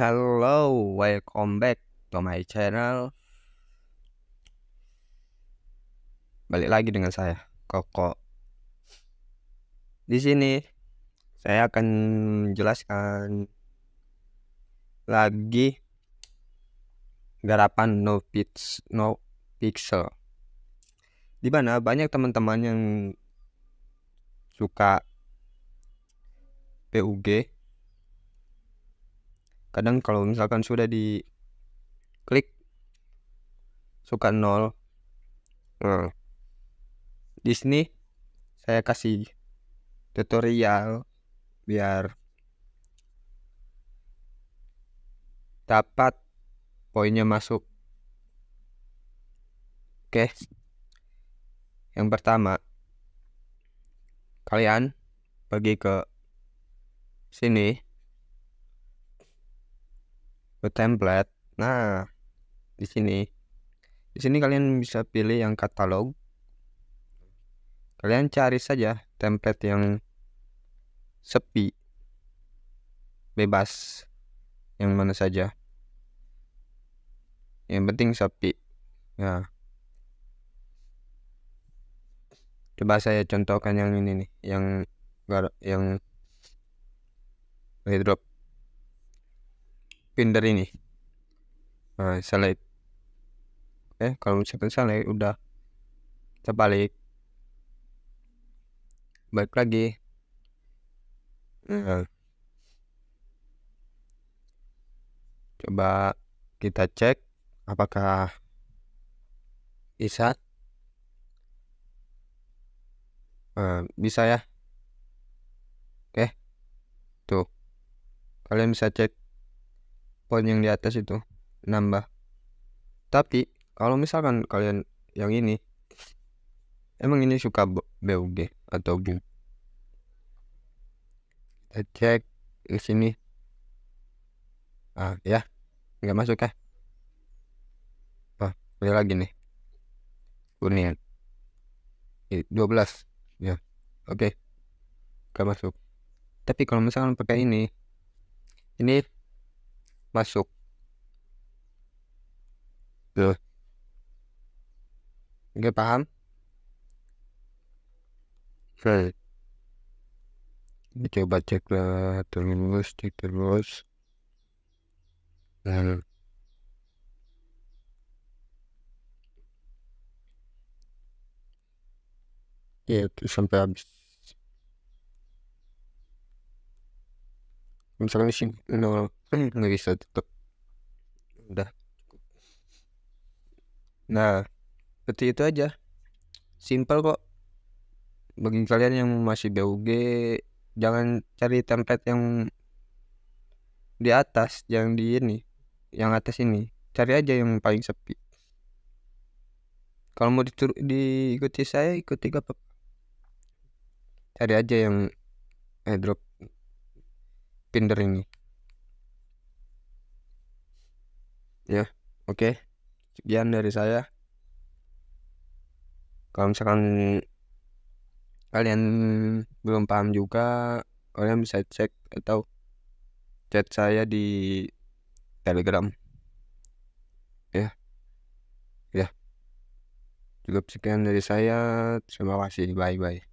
Hello, welcome back to my channel. Balik lagi dengan saya, Koko. Di sini saya akan menjelaskan lagi garapan no, pix, no pixel. Di mana banyak teman-teman yang suka PUG kadang kalau misalkan sudah di klik suka nol nah, di sini saya kasih tutorial biar dapat poinnya masuk oke yang pertama kalian pergi ke sini ke template. Nah, di sini. Di sini kalian bisa pilih yang katalog. Kalian cari saja template yang sepi. Bebas. Yang mana saja. Yang penting sepi. Nah. Coba saya contohkan yang ini nih, yang yang hidrop pinter ini nah, eh, select eh kalau misalkan select udah kita balik balik lagi nah. coba kita cek apakah bisa uh, bisa ya oke tuh kalian bisa cek poin yang di atas itu nambah tapi kalau misalkan kalian yang ini emang ini suka BUG atau bu kita cek ke sini ah ya nggak masuk ya ah beli lagi nih kuningan belas. ya oke okay. nggak masuk tapi kalau misalkan pakai ini ini masuk tuh nggak paham Right. Coba cek lah terus, cek terus. Lalu. Ya, itu sampai habis. misalkan sih no, nggak bisa tutup udah nah seperti itu aja simple kok bagi kalian yang masih BUG jangan cari template yang di atas yang di ini yang atas ini cari aja yang paling sepi kalau mau ditur diikuti saya ikuti apa cari aja yang airdrop Tinder ini ya oke okay. sekian dari saya kalau misalkan kalian belum paham juga kalian bisa cek atau chat saya di telegram ya ya cukup sekian dari saya terima kasih bye bye